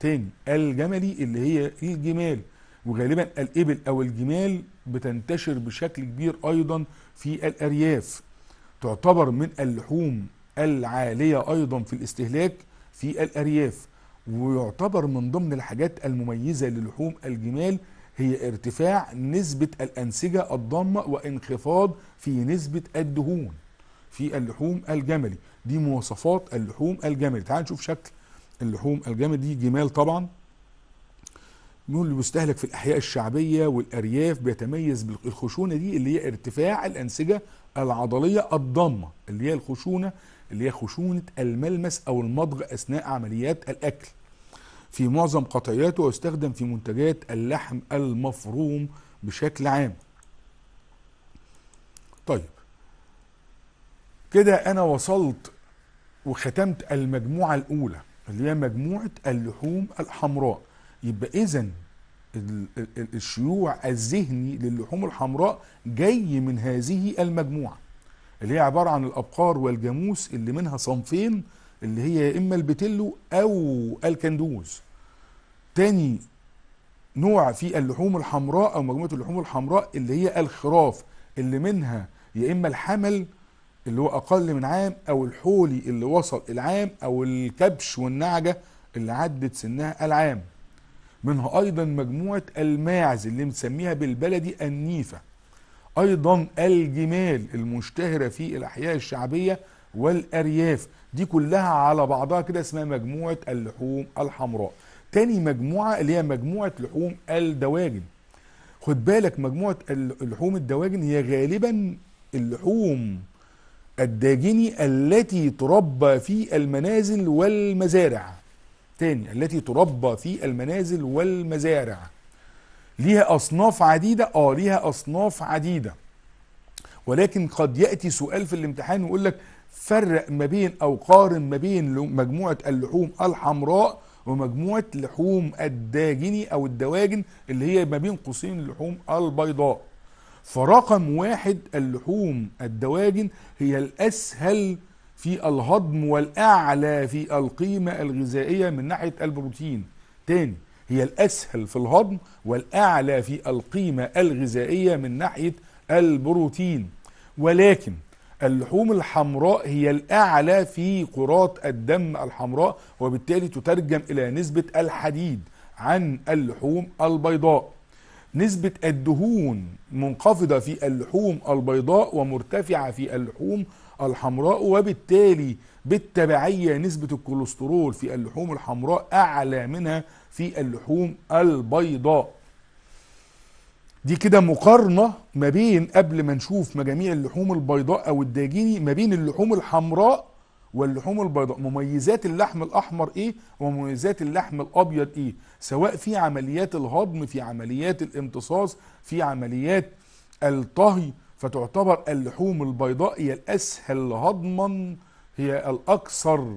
تاني الجملي اللي هي الجمال وغالبا الإبل أو الجمال بتنتشر بشكل كبير أيضا في الأرياف تعتبر من اللحوم العالية أيضا في الاستهلاك في الأرياف ويعتبر من ضمن الحاجات المميزة للحوم الجمال هي ارتفاع نسبة الأنسجة الضامة وانخفاض في نسبة الدهون في اللحوم الجملي دي مواصفات اللحوم الجملي تعال نشوف شكل اللحوم الجملي دي جمال طبعا بيقول اللي بيستهلك في الأحياء الشعبية والأرياف بيتميز بالخشونة دي اللي هي ارتفاع الأنسجة العضلية الضامة اللي هي الخشونة اللي هي خشونة الملمس أو المضغ أثناء عمليات الأكل في معظم قطعياته ويستخدم في منتجات اللحم المفروم بشكل عام طيب كده أنا وصلت وختمت المجموعة الأولى اللي هي مجموعة اللحوم الحمراء يبقى إذا الشيوع الذهني للحوم الحمراء جاي من هذه المجموعه اللي هي عبارة عن الأبقار والجاموس اللي منها صنفين اللي هي يا إما البتلو أو الكندوز تاني نوع في اللحوم الحمراء أو مجموعة اللحوم الحمراء اللي هي الخراف اللي منها يا إما الحمل اللي هو أقل من عام أو الحولي اللي وصل العام أو الكبش والنعجة اللي عدت سنها العام منها أيضا مجموعة الماعز اللي مسميها بالبلدي النيفة ايضا الجمال المشتهره في الاحياء الشعبيه والارياف دي كلها على بعضها كده اسمها مجموعه اللحوم الحمراء تاني مجموعه اللي هي مجموعه لحوم الدواجن خد بالك مجموعه اللحوم الدواجن هي غالبا اللحوم الداجني التي تربى في المنازل والمزارع تاني التي تربى في المنازل والمزارع ليها اصناف عديده اه ليها اصناف عديده ولكن قد ياتي سؤال في الامتحان ويقول لك فرق ما بين او قارن ما بين مجموعه اللحوم الحمراء ومجموعه لحوم الداجني او الدواجن اللي هي ما بين قوسين اللحوم البيضاء فرقم واحد اللحوم الدواجن هي الاسهل في الهضم والاعلى في القيمه الغذائيه من ناحيه البروتين تاني هي الأسهل في الهضم والأعلى في القيمة الغذائية من ناحية البروتين ولكن اللحوم الحمراء هي الأعلى في قرات الدم الحمراء وبالتالي تترجم إلى نسبة الحديد عن اللحوم البيضاء نسبة الدهون منخفضة في اللحوم البيضاء ومرتفعة في اللحوم الحمراء وبالتالي بالتبعية نسبة الكوليسترول في اللحوم الحمراء أعلى منها في اللحوم البيضاء دي كده مقارنة ما بين قبل ما نشوف مجاميع اللحوم البيضاء أو الداجيني ما بين اللحوم الحمراء واللحوم البيضاء مميزات اللحم الأحمر إيه ومميزات اللحم الأبيض إيه سواء في عمليات الهضم في عمليات الامتصاص في عمليات الطهي فتعتبر اللحوم البيضاء هي الأسهل هضما هي الأكثر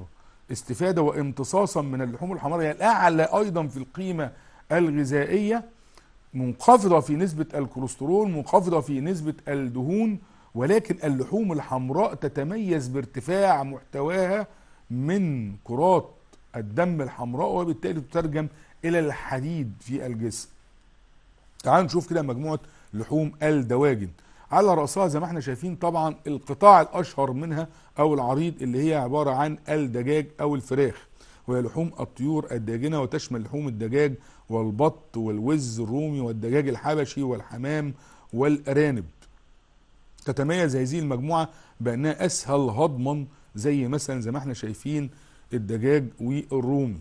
استفادة وامتصاصا من اللحوم الحمراء هي الأعلى أيضا في القيمة الغذائية منخفضة في نسبة الكوليسترول منخفضة في نسبة الدهون ولكن اللحوم الحمراء تتميز بارتفاع محتواها من كرات الدم الحمراء وبالتالي تترجم إلى الحديد في الجسم تعالوا نشوف كده مجموعة لحوم الدواجن على رأسها زي ما احنا شايفين طبعا القطاع الأشهر منها أو العريض اللي هي عبارة عن الدجاج أو الفراخ وهي لحوم الطيور الداجنة وتشمل لحوم الدجاج والبط والوز الرومي والدجاج الحبشي والحمام والأرانب تتميز هذه المجموعة بأنها أسهل هضما زي مثلا زي ما احنا شايفين الدجاج والرومي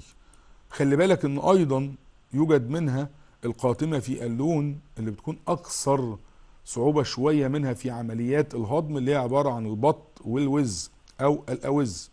خلي بالك ان ايضا يوجد منها القاتمة في اللون اللي بتكون اكثر صعوبة شوية منها في عمليات الهضم اللي هي عبارة عن البط والوز أو الأوز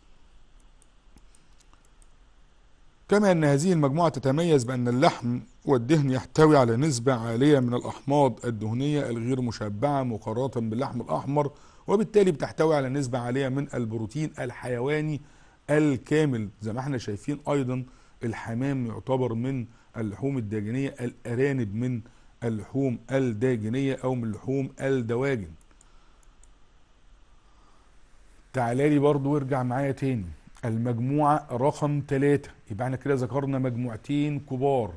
كما أن هذه المجموعة تتميز بأن اللحم والدهن يحتوي على نسبة عالية من الأحماض الدهنية الغير مشبعة مقارنة باللحم الأحمر وبالتالي بتحتوي على نسبة عالية من البروتين الحيواني الكامل زي ما احنا شايفين أيضا الحمام يعتبر من اللحوم الداجنية الأرانب من اللحوم الداجنية أو من لحوم الدواجن تعالى لي برضو وارجع معايا تاني المجموعة رقم ثلاثة يبقى احنا كده ذكرنا مجموعتين كبار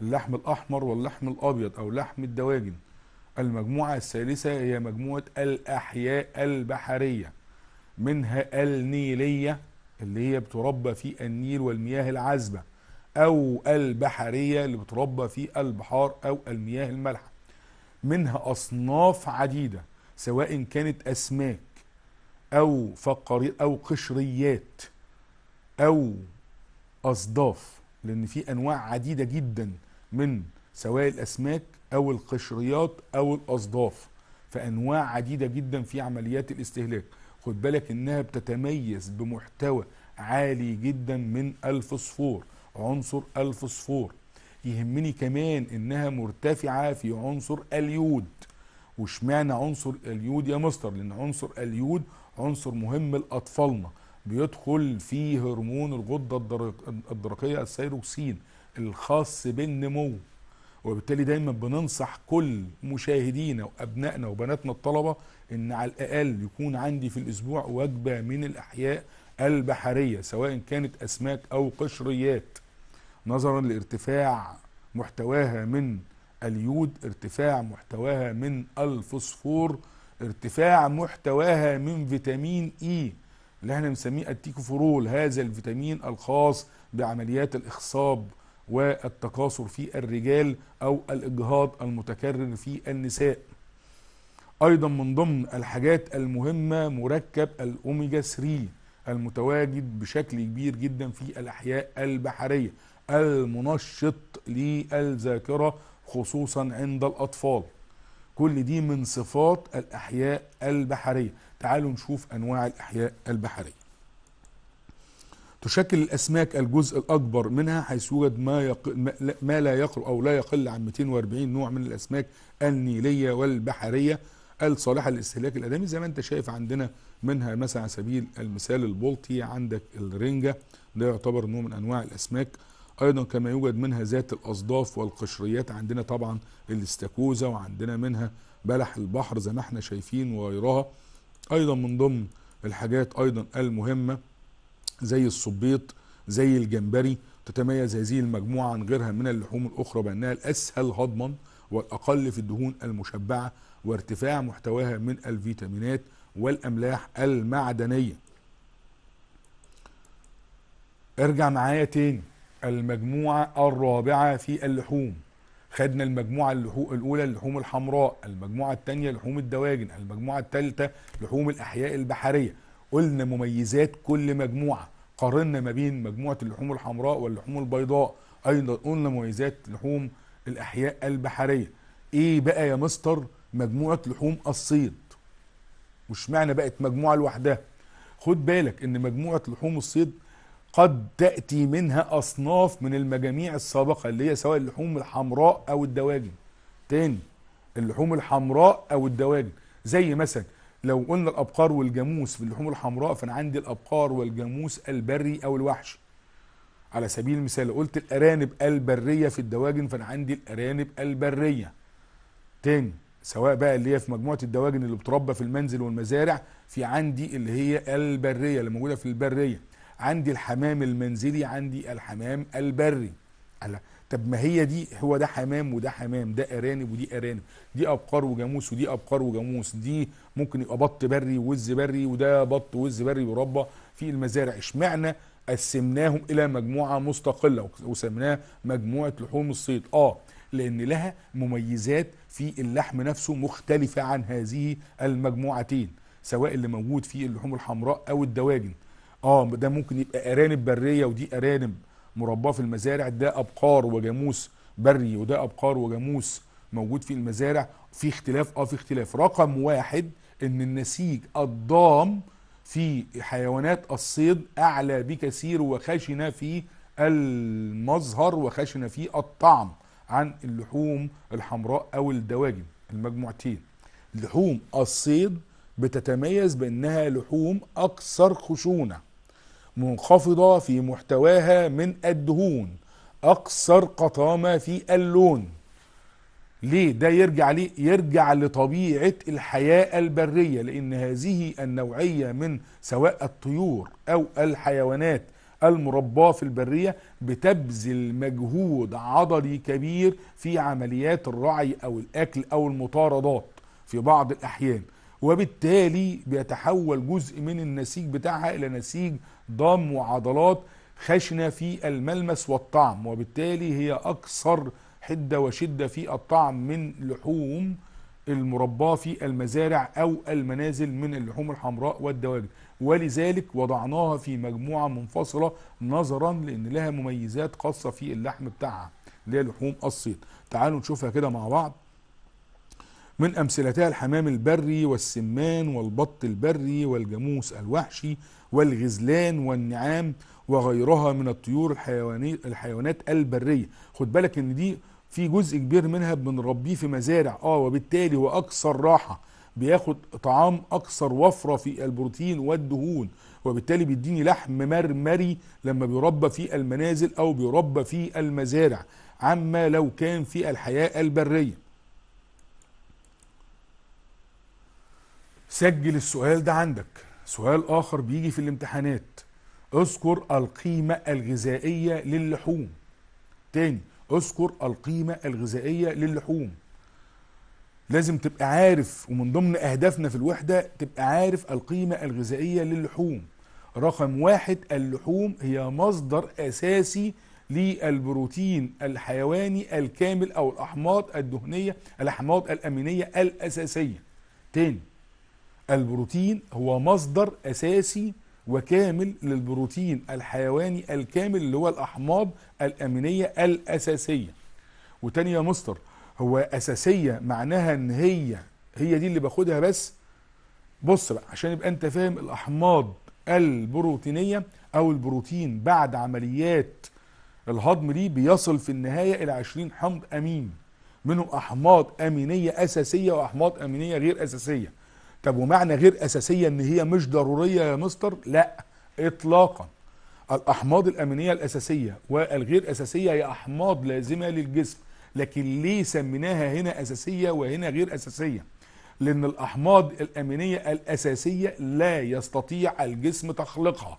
اللحم الأحمر واللحم الأبيض أو لحم الدواجن المجموعة الثالثة هي مجموعة الأحياء البحرية منها النيلية اللي هي بتربى في النيل والمياه العذبة أو البحرية اللي بتربى في البحار أو المياه المالحة منها أصناف عديدة سواء كانت أسماك أو فقري أو قشريات أو أصداف لأن في أنواع عديدة جدا من سواء الأسماك أو القشريات أو الأصداف فأنواع عديدة جدا في عمليات الاستهلاك خد بالك إنها بتتميز بمحتوى عالي جدا من الفوسفور عنصر الفوسفور يهمني كمان انها مرتفعة في عنصر اليود واشمعنى عنصر اليود يا مستر لان عنصر اليود عنصر مهم لاطفالنا بيدخل فيه هرمون الغده الدرقيه السيروكسين الخاص بالنمو وبالتالي دايما بننصح كل مشاهدينا وابنائنا وبناتنا الطلبه ان على الاقل يكون عندي في الاسبوع وجبه من الاحياء البحرية سواء كانت أسماك أو قشريات نظرا لارتفاع محتواها من اليود ارتفاع محتواها من الفوسفور ارتفاع محتواها من فيتامين اي e. اللي احنا بنسميه التيكوفورول هذا الفيتامين الخاص بعمليات الاخصاب والتكاثر في الرجال او الاجهاض المتكرر في النساء ايضا من ضمن الحاجات المهمه مركب الاوميجا 3 المتواجد بشكل كبير جدا في الأحياء البحرية المنشط للذاكرة خصوصا عند الأطفال كل دي من صفات الأحياء البحرية تعالوا نشوف أنواع الأحياء البحرية تشكل الأسماك الجزء الأكبر منها حيث يوجد ما, يق... ما لا يقل أو لا يقل عن 240 نوع من الأسماك النيلية والبحرية الصالحة للاستهلاك الآدمي زي ما أنت شايف عندنا منها مثلا على سبيل المثال البلطي عندك الرنجة ده يعتبر نوع من أنواع الأسماك أيضا كما يوجد منها ذات الأصداف والقشريات عندنا طبعا الاستاكوزا وعندنا منها بلح البحر زي ما احنا شايفين وغيرها أيضا من ضمن الحاجات أيضا المهمة زي الصبيط زي الجمبري تتميز هذه المجموعة عن غيرها من اللحوم الأخرى بأنها الأسهل هضما والأقل في الدهون المشبعة وارتفاع محتواها من الفيتامينات والأملاح المعدنية ارجع معايا تاني المجموعة الرابعة في اللحوم خدنا المجموعة الأولى اللحوم الحمراء المجموعة الثانية لحوم الدواجن المجموعة الثالثة لحوم الأحياء البحرية قلنا مميزات كل مجموعة قارنا ما بين مجموعة اللحوم الحمراء واللحوم البيضاء أيضا قلنا مميزات لحوم الأحياء البحرية إيه بقى يا مستر مجموعة لحوم الصيد مش معنى بقت مجموعه لوحدها خد بالك ان مجموعه لحوم الصيد قد تاتي منها اصناف من المجاميع السابقه اللي هي سواء اللحوم الحمراء او الدواجن تاني اللحوم الحمراء او الدواجن زي مثلا لو قلنا الابقار والجاموس في اللحوم الحمراء فانا عندي الابقار والجاموس البري او الوحشي على سبيل المثال قلت الارانب البريه في الدواجن فانا عندي الارانب البريه تاني سواء بقى اللي هي في مجموعه الدواجن اللي بتربى في المنزل والمزارع في عندي اللي هي البريه اللي موجوده في البريه عندي الحمام المنزلي عندي الحمام البري على طب ما هي دي هو ده حمام وده حمام ده ارانب ودي ارانب دي ابقار وجاموس ودي ابقار وجاموس دي ممكن يبقى بط بري ووز بري وده بط ووز بري يربى في المزارع اشمعنى قسمناهم الى مجموعه مستقله وسميناها مجموعه لحوم الصيد اه لأن لها مميزات في اللحم نفسه مختلفة عن هذه المجموعتين سواء اللي موجود في اللحوم الحمراء أو الدواجن اه ده ممكن يبقى أرانب برية ودي أرانب مرباه في المزارع ده أبقار وجاموس بري وده أبقار وجاموس موجود في المزارع في اختلاف اه في اختلاف رقم واحد ان النسيج الضام في حيوانات الصيد اعلى بكثير وخشنه في المظهر وخشنه في الطعم عن اللحوم الحمراء او الدواجن المجموعتين لحوم الصيد بتتميز بانها لحوم اكثر خشونه منخفضه في محتواها من الدهون اكثر قطامه في اللون ليه ده يرجع ليه يرجع لطبيعه الحياه البريه لان هذه النوعيه من سواء الطيور او الحيوانات المرباه في البريه بتبذل مجهود عضلي كبير في عمليات الرعي او الاكل او المطاردات في بعض الاحيان وبالتالي بيتحول جزء من النسيج بتاعها الى نسيج ضم وعضلات خشنه في الملمس والطعم وبالتالي هي اكثر حده وشده في الطعم من لحوم المرباه في المزارع او المنازل من اللحوم الحمراء والدواجن ولذلك وضعناها في مجموعة منفصلة نظرا لأن لها مميزات خاصة في اللحم بتاعها اللي هي لحوم الصيد تعالوا نشوفها كده مع بعض من أمثلتها الحمام البري والسمان والبط البري والجاموس الوحشي والغزلان والنعام وغيرها من الطيور الحيوانات البرية خد بالك ان دي في جزء كبير منها بنربيه في مزارع اه وبالتالي هو اكثر راحه بياخد طعام اكثر وفره في البروتين والدهون وبالتالي بيديني لحم مرمري لما بيربى في المنازل او بيربى في المزارع عما لو كان في الحياه البريه سجل السؤال ده عندك سؤال اخر بيجي في الامتحانات اذكر القيمة الغذائية للحوم تاني اذكر القيمة الغذائية للحوم لازم تبقى عارف ومن ضمن اهدافنا في الوحده تبقى عارف القيمه الغذائيه للحوم رقم واحد اللحوم هي مصدر اساسي للبروتين الحيواني الكامل او الاحماض الدهنيه الاحماض الامينيه الاساسيه تاني البروتين هو مصدر اساسي وكامل للبروتين الحيواني الكامل اللي هو الاحماض الامينيه الاساسيه وتاني يا مستر هو اساسيه معناها ان هي هي دي اللي باخدها بس بص بقى عشان يبقى انت فاهم الاحماض البروتينيه او البروتين بعد عمليات الهضم دي بيصل في النهايه الى 20 حمض امين منهم احماض امينيه اساسيه واحماض امينيه غير اساسيه طب ومعنى غير اساسيه ان هي مش ضروريه يا مستر لا اطلاقا الاحماض الامينيه الاساسيه والغير اساسيه هي احماض لازمه للجسم لكن ليه سميناها هنا أساسية وهنا غير أساسية لأن الأحماض الأمينية الأساسية لا يستطيع الجسم تخليقها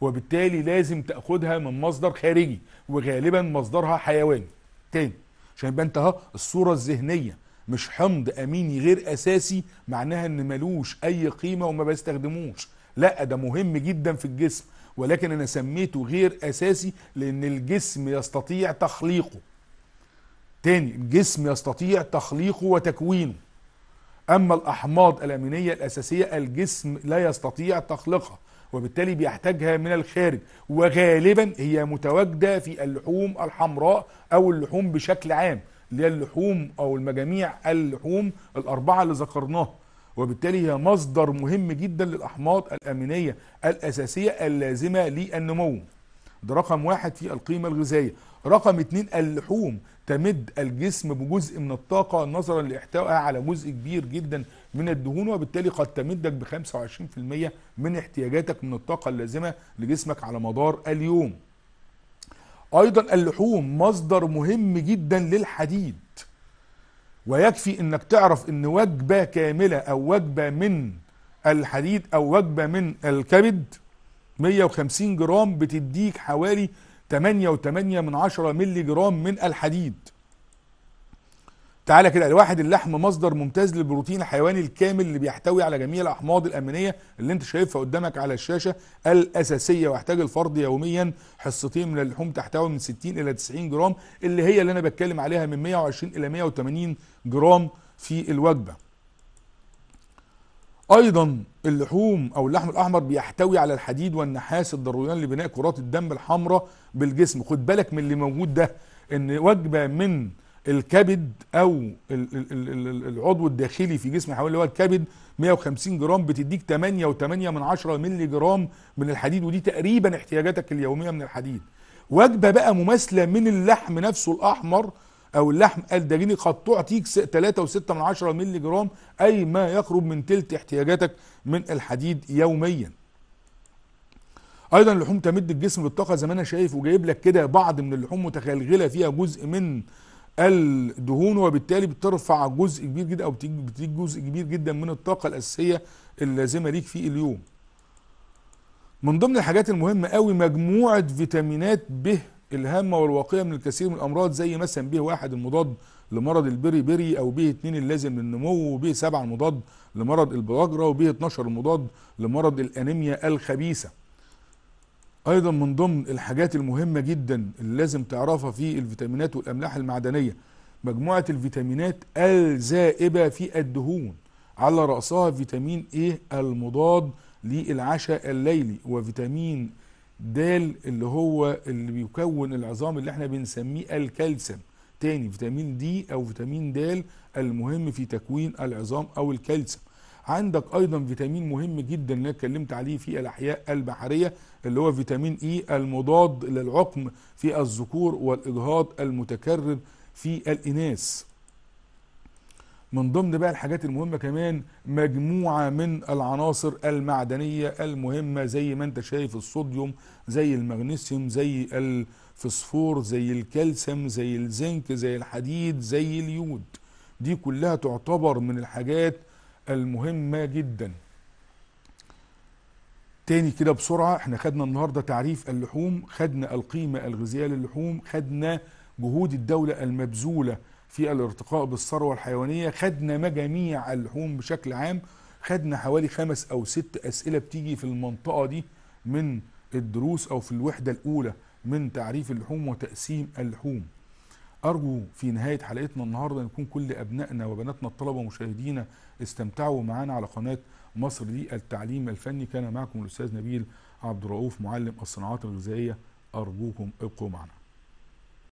وبالتالي لازم تاخدها من مصدر خارجي وغالبا مصدرها حيواني تاني عشان يبقى انت اهو الصوره الذهنيه مش حمض اميني غير اساسي معناها ان ملوش اي قيمه وما بيستخدموش لا ده مهم جدا في الجسم ولكن انا سميته غير اساسي لان الجسم يستطيع تخليقه تاني الجسم يستطيع تخليقه وتكوينه أما الأحماض الأمينية الأساسية الجسم لا يستطيع تخليقها وبالتالي بيحتاجها من الخارج وغالبا هي متواجدة في اللحوم الحمراء أو اللحوم بشكل عام اللي هي اللحوم أو المجاميع اللحوم الأربعة اللي ذكرناها وبالتالي هي مصدر مهم جدا للأحماض الأمينية الأساسية اللازمة للنمو ده رقم واحد في القيمة الغذائية رقم اتنين اللحوم تمد الجسم بجزء من الطاقة نظرا لإحتوائها على جزء كبير جدا من الدهون وبالتالي قد تمدك ب 25% من احتياجاتك من الطاقة اللازمة لجسمك على مدار اليوم أيضا اللحوم مصدر مهم جدا للحديد ويكفي انك تعرف ان وجبة كاملة او وجبة من الحديد او وجبة من الكبد 150 جرام بتديك حوالي 8.8 مللي جرام من الحديد تعالى كده الواحد اللحم مصدر ممتاز للبروتين الحيواني الكامل اللي بيحتوي على جميع الاحماض الامينيه اللي انت شايفها قدامك على الشاشه الاساسيه ويحتاج الفرد يوميا حصتين من اللحوم تحتوي من 60 الى 90 جرام اللي هي اللي انا بتكلم عليها من 120 الى 180 جرام في الوجبه ايضا اللحوم او اللحم الاحمر بيحتوي على الحديد والنحاس الضروريان لبناء كرات الدم الحمراء بالجسم خد بالك من اللي موجود ده ان وجبه من الكبد او العضو الداخلي في جسم حوالي اللي هو الكبد 150 جرام بتديك 8.8 من 10 مللي جرام من الحديد ودي تقريبا احتياجاتك اليوميه من الحديد وجبه بقى مماثله من اللحم نفسه الاحمر او اللحم الدجيني قد تعطيك 3.6 من مللي جرام اي ما يقرب من تلت احتياجاتك من الحديد يوميا ايضا اللحوم تمد الجسم بالطاقه زي ما انا شايف وجايب لك كده بعض من اللحوم متغلغله فيها جزء من الدهون وبالتالي بترفع جزء كبير جدا او بتديك جزء كبير جدا من الطاقه الاساسيه اللازمه ليك في اليوم من ضمن الحاجات المهمه قوي مجموعه فيتامينات ب الهامه والواقيه من الكثير من الامراض زي مثلا به واحد المضاد لمرض البري بري او به 2 اللازم للنمو وبه 7 المضاد لمرض البلاجرا وبه 12 المضاد لمرض الانيميا الخبيثه ايضا من ضمن الحاجات المهمه جدا اللي لازم تعرفها في الفيتامينات والاملاح المعدنيه مجموعه الفيتامينات الزائبه في الدهون على راسها فيتامين ايه المضاد للعشاء الليلي وفيتامين دال اللي هو اللي بيكون العظام اللي احنا بنسميه الكالسيوم تاني فيتامين دي او فيتامين د المهم في تكوين العظام او الكالسيوم عندك ايضا فيتامين مهم جدا اللي اتكلمت عليه في الاحياء البحريه اللي هو فيتامين اي e المضاد للعقم في الذكور والاجهاض المتكرر في الاناث من ضمن بقى الحاجات المهمة كمان مجموعة من العناصر المعدنية المهمة زي ما انت شايف الصوديوم زي المغنيسيوم زي الفسفور زي الكالسيوم زي الزنك زي الحديد زي اليود دي كلها تعتبر من الحاجات المهمة جدا تاني كده بسرعة احنا خدنا النهاردة تعريف اللحوم خدنا القيمة الغذائية للحوم خدنا جهود الدولة المبذولة في الارتقاء بالثروة الحيوانية خدنا مجاميع اللحوم بشكل عام خدنا حوالي خمس أو ست أسئلة بتيجي في المنطقة دي من الدروس أو في الوحدة الأولى من تعريف اللحوم وتقسيم اللحوم أرجو في نهاية حلقتنا النهاردة نكون كل أبنائنا وبناتنا الطلبة مشاهدينا استمتعوا معنا على قناة مصر دي التعليم الفني كان معكم الأستاذ نبيل عبد الرؤوف معلم الصناعات الغذائية أرجوكم ابقوا معنا